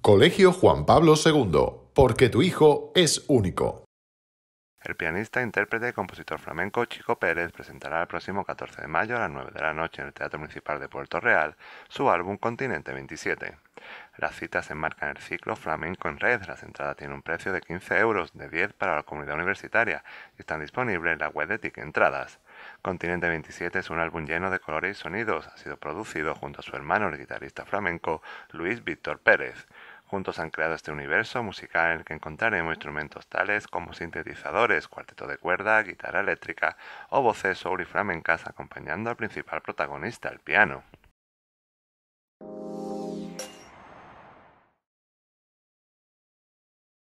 Colegio Juan Pablo II, porque tu hijo es único. El pianista, intérprete y compositor flamenco Chico Pérez presentará el próximo 14 de mayo a las 9 de la noche en el Teatro Municipal de Puerto Real su álbum Continente 27. Las citas enmarcan el ciclo Flamenco en Red. Las entradas tienen un precio de 15 euros, de 10 para la comunidad universitaria, y están disponibles en la web de TIC Entradas. Continente 27 es un álbum lleno de colores y sonidos. Ha sido producido junto a su hermano, el guitarrista flamenco Luis Víctor Pérez. Juntos han creado este universo musical en el que encontraremos instrumentos tales como sintetizadores, cuarteto de cuerda, guitarra eléctrica o voces soul y flamencas acompañando al principal protagonista, el piano.